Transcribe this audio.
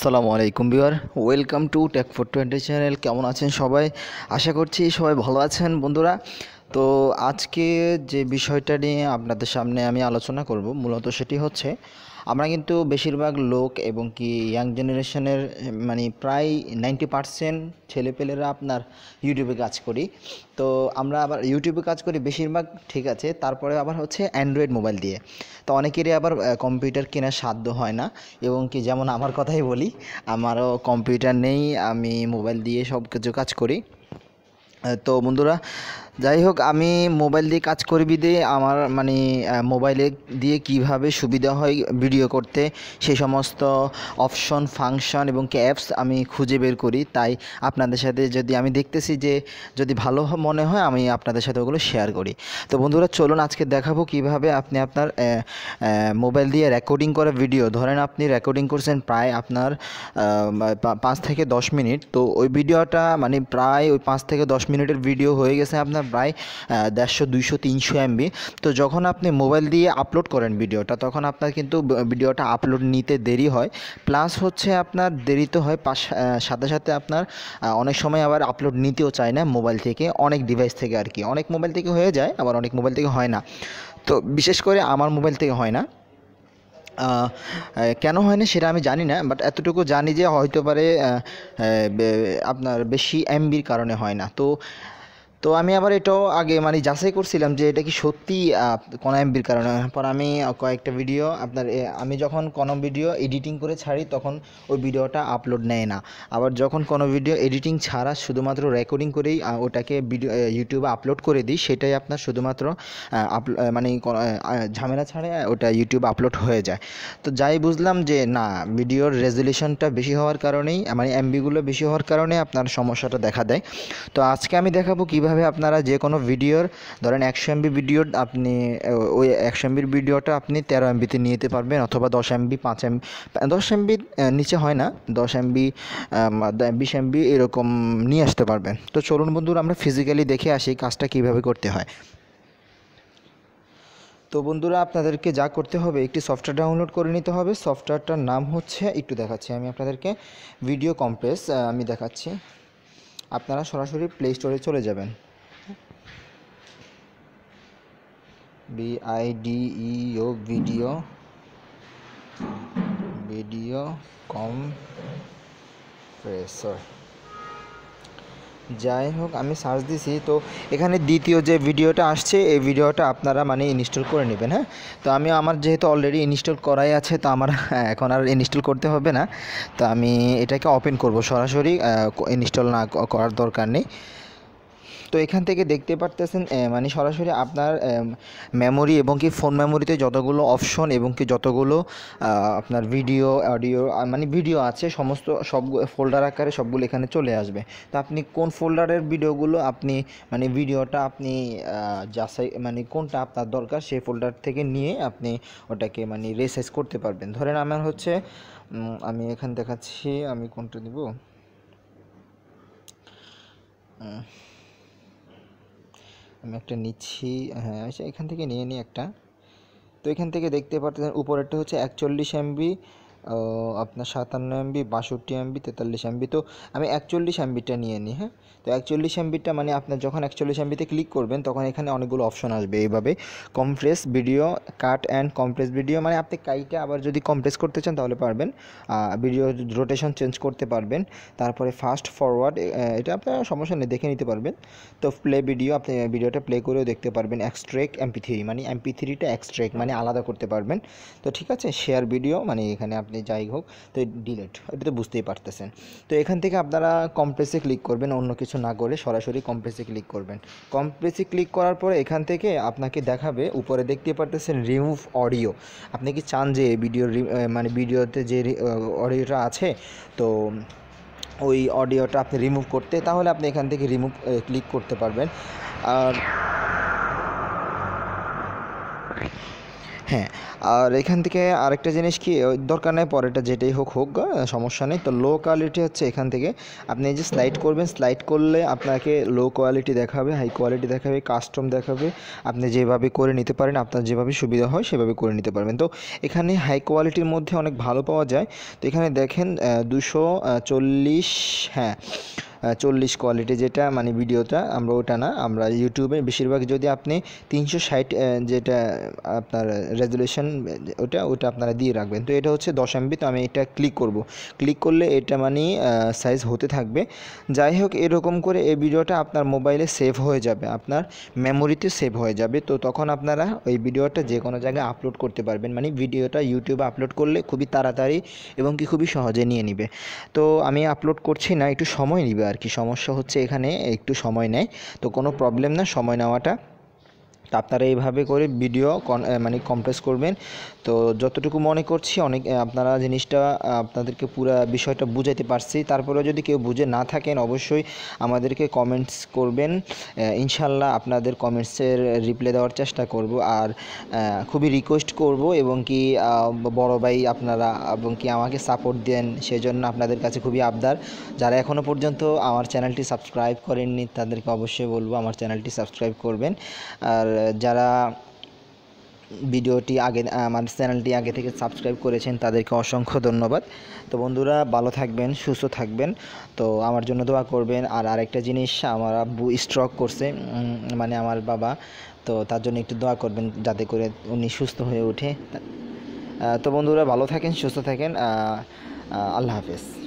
সালামু আলাইকুম বিহার welcome to tech four twenty channel কেমন আছেন সবাই আশা করছি সবাই ভালো আছেন বন্ধুরা তো আজকে যে বিষয়টা নিয়ে আপনাদের সামনে আমি আলোচনা করব মূলত সেটি হচ্ছে আমরা কিন্তু বেশিরভাগ লোক এবং কি ইয়াং জেনারেশনের মানে প্রায় নাইনটি পারসেন্ট ছেলেপেলেরা আপনার ইউটিউবে কাজ করি তো আমরা আবার ইউটিউবে কাজ করি বেশিরভাগ ঠিক আছে তারপরে আবার হচ্ছে অ্যান্ড্রয়েড মোবাইল দিয়ে তো অনেকেরই আবার কম্পিউটার কেনার সাধ্য হয় না এবং কি যেমন আমার কথাই বলি আমারও কম্পিউটার নেই আমি মোবাইল দিয়ে সব কিছু কাজ করি তো বন্ধুরা যাই হোক আমি মোবাইল দিয়ে কাজ করবি দিয়ে আমার মানে মোবাইলে দিয়ে কিভাবে সুবিধা হয় ভিডিও করতে সেই সমস্ত অপশন ফাংশন এবং ক্যাপস আমি খুঁজে বের করি তাই আপনাদের সাথে যদি আমি দেখতেছি যে যদি ভালো মনে হয় আমি আপনাদের সাথে ওগুলো শেয়ার করি তো বন্ধুরা চলুন আজকে দেখাবো কিভাবে আপনি আপনার মোবাইল দিয়ে রেকর্ডিং করা ভিডিও ধরেন আপনি রেকর্ডিং করছেন প্রায় আপনার পাঁচ থেকে দশ মিনিট তো ওই ভিডিওটা মানে প্রায় ওই পাঁচ থেকে দশ মিনিটের ভিডিও হয়ে গেছে আপনার প্রায় দেড়শো দুইশো তিনশো এমবি তো যখন আপনি মোবাইল দিয়ে আপলোড করেন ভিডিওটা তখন আপনার কিন্তু ভিডিওটা আপলোড নিতে দেরি হয় প্লাস হচ্ছে আপনার দেরি তো হয় পাশ সাথে সাথে আপনার অনেক সময় আবার আপলোড নিতেও চায় না মোবাইল থেকে অনেক ডিভাইস থেকে আর কি অনেক মোবাইল থেকে হয়ে যায় আবার অনেক মোবাইল থেকে হয় না তো বিশেষ করে আমার মোবাইল থেকে হয় না কেন হয় না সেটা আমি জানি না বাট এতটুকু জানি যে হয়তো পারে আপনার বেশি এমবির কারণে হয় না তো তো আমি আবার এটাও আগে মানে যাচাই করছিলাম যে এটা কি সত্যি কোন এমবির কারণে পর আমি কয়েকটা ভিডিও আপনার আমি যখন কোনো ভিডিও এডিটিং করে ছাড়ি তখন ওই ভিডিওটা আপলোড নেয় না আবার যখন কোনো ভিডিও এডিটিং ছাড়া শুধুমাত্র রেকর্ডিং করেই ওটাকে ভিডিও ইউটিউবে আপলোড করে দিই সেটাই আপনার শুধুমাত্র মানে ঝামেলা ছাড়া ওটা ইউটিউব আপলোড হয়ে যায় তো যাই বুঝলাম যে না ভিডিওর রেজুলেশনটা বেশি হওয়ার কারণেই মানে এমবিগুলো বেশি হওয়ার কারণে আপনার সমস্যাটা দেখা দেয় তো আজকে আমি দেখাবো কীভাবে এইভাবে আপনারা যে কোনো ভিডিওর ধরেন একশো এমবি ভিডিও আপনি ওই একশো এমবির ভিডিওটা আপনি তেরো এমবিতে নিয়ে যেতে পারবেন অথবা দশ এমবি পাঁচ এমবি দশ এমবি নিচে হয় না দশ এমবি বিশ এমবি এরকম নিয়ে আসতে পারবেন তো চলুন বন্ধুরা আমরা ফিজিক্যালি দেখে আসি কাজটা কীভাবে করতে হয় তো বন্ধুরা আপনাদেরকে যা করতে হবে একটি সফটওয়্যার ডাউনলোড করে নিতে হবে সফটওয়্যারটার নাম হচ্ছে একটু দেখাচ্ছি আমি আপনাদেরকে ভিডিও কম্প্রেস আমি দেখাচ্ছি আপনারা সরাসরি প্লে স্টোরে চলে যাবেন ও ভিডিও ভিডিও কম প্রেসর যাই হোক আমি সার্চ দিছি তো এখানে দ্বিতীয় যে ভিডিওটা আসছে এই ভিডিওটা আপনারা মানে ইনস্টল করে নেবেন হ্যাঁ তো আমি আমার যেহেতু অলরেডি ইনস্টল করাই আছে তো আমার হ্যাঁ, এখন আর ইনস্টল করতে হবে না তো আমি এটাকে ওপেন করব সরাসরি ইনস্টল না করার দরকার নেই তো এখান থেকে দেখতে পারতেছেন মানে সরাসরি আপনার মেমোরি এবং কি ফোন মেমোরিতে যতগুলো অপশন এবং কি যতগুলো আপনার ভিডিও অডিও মানে ভিডিও আছে সমস্ত সব ফোল্ডার আকারে সবগুলো এখানে চলে আসবে তো আপনি কোন ফোল্ডারের ভিডিওগুলো আপনি মানে ভিডিওটা আপনি যাচাই মানে কোনটা আপনার দরকার সেই ফোল্ডার থেকে নিয়ে আপনি ওটাকে মানে রেসাইজ করতে পারবেন ধরেন আমার হচ্ছে আমি এখান দেখাচ্ছি আমি কোনটা দিব আমি একটা নিচ্ছি হ্যাঁ এখান থেকে নিয়ে নিই একটা তো এখান থেকে দেখতে পারতেছেন উপরেরটা হচ্ছে একচল্লিশ এমবি আপনার সাতান্ন এমবি বাষট্টি এমবি তেতাল্লিশ এমবি তো আমি একচল্লিশ এমবিটা নিয়ে নিই হ্যাঁ তো একচল্লিশ এমবিটা মানে আপনার যখন একচল্লিশ এমবিতে ক্লিক করবেন তখন এখানে অনেকগুলো অপশন আসবে এইভাবে compress video cut and compress video মানে আপনি কাইটা আবার যদি কমপ্রেস করতে চান তাহলে পারবেন ভিডিও রোটেশন চেঞ্জ করতে পারবেন তারপরে ফাস্ট ফরওয়ার্ড এটা আপনার সমস্যা নেই দেখে নিতে পারবেন তো প্লে ভিডিও আপনি ভিডিওটা প্লে করেও দেখতে পারবেন এক্সট্রেক এমপি থ্রি মানে এমপি থ্রিটা এক্সট্রেক মানে আলাদা করতে পারবেন তো ঠিক আছে শেয়ার ভিডিও মানে এখানে আপনি আপনি যাই হোক তো ডিলেট এটা তো বুঝতেই পারতেছেন তো এখান থেকে আপনারা কমপ্লেসে ক্লিক করবেন অন্য কিছু না করে সরাসরি কমপ্লেসে ক্লিক করবেন কমপ্লেসে ক্লিক করার পরে এখান থেকে আপনাকে দেখাবে উপরে দেখতে পারতেছেন রিমুভ অডিও আপনি কি চান যে ভিডিও মানে ভিডিওতে যে অডিওটা আছে তো ওই অডিওটা আপনি রিমুভ করতে তাহলে আপনি এখান থেকে রিমুভ ক্লিক করতে পারবেন আর হ্যাঁ আর এখান থেকে আরেকটা জিনিস কি দরকার নেই পরেটা যেটাই হোক হোক সমস্যা নেই তো লো কোয়ালিটি হচ্ছে এখান থেকে আপনি যে স্লাইড করবেন স্লাইড করলে আপনাকে লো কোয়ালিটি দেখাবে হাই কোয়ালিটি দেখাবে কাস্টম দেখাবে আপনি যেভাবে করে নিতে পারেন আপনার যেভাবে সুবিধা হয় সেভাবে করে নিতে পারবেন তো এখানে হাই কোয়ালিটির মধ্যে অনেক ভালো পাওয়া যায় তো এখানে দেখেন দুশো চল্লিশ হ্যাঁ চল্লিশ কোয়ালিটি যেটা মানে ভিডিওটা আমরা ওটা না আমরা ইউটিউবে বেশিরভাগ যদি আপনি তিনশো ষাট যেটা আপনার রেজুলেশন ওটা ওটা আপনারা দিয়ে রাখবেন তো এটা হচ্ছে দশ এমবি তো আমি এটা ক্লিক করব ক্লিক করলে এটা মানে সাইজ হতে থাকবে যাই হোক এরকম করে এই ভিডিওটা আপনার মোবাইলে সেভ হয়ে যাবে আপনার মেমোরিতে সেভ হয়ে যাবে তো তখন আপনারা ওই ভিডিওটা যে কোনো জায়গায় আপলোড করতে পারবেন মানে ভিডিওটা ইউটিউবে আপলোড করলে খুবই তাড়াতাড়ি এবং কি খুবই সহজে নিয়ে নিবে তো আমি আপলোড করছি না একটু সময় নিবে আর কি সমস্যা হচ্ছে এখানে একটু সময় নেয় তো কোনো প্রবলেম না সময় নেওয়াটা তো আপনারা এইভাবে করে ভিডিও মানে কমপ্রেস করবেন তো যতটুকু মনে করছি অনেক আপনারা জিনিসটা আপনাদেরকে পুরো বিষয়টা বুঝাইতে পারছি তারপরে যদি কেউ বুঝে না থাকেন অবশ্যই আমাদেরকে কমেন্টস করবেন ইনশাল্লাহ আপনাদের কমেন্টসের রিপ্লাই দেওয়ার চেষ্টা করব আর খুবই রিকোয়েস্ট করব এবং কি বড় ভাই আপনারা এবং কি আমাকে সাপোর্ট দেন সেজন্য আপনাদের কাছে খুবই আবদার যারা এখনও পর্যন্ত আমার চ্যানেলটি সাবস্ক্রাইব করেননি তাদেরকে অবশ্যই বলবো আমার চ্যানেলটি সাবস্ক্রাইব করবেন আর যারা ভিডিওটি আগে আমার চ্যানেলটি আগে থেকে সাবস্ক্রাইব করেছেন তাদেরকে অসংখ্য ধন্যবাদ তো বন্ধুরা ভালো থাকবেন সুস্থ থাকবেন তো আমার জন্য দোয়া করবেন আর আরেকটা জিনিস আমার আব্বু স্ট্রক করছে মানে আমার বাবা তো তার জন্য একটু দোয়া করবেন যাতে করে উনি সুস্থ হয়ে ওঠে তো বন্ধুরা ভালো থাকেন সুস্থ থাকেন আল্লাহ হাফেজ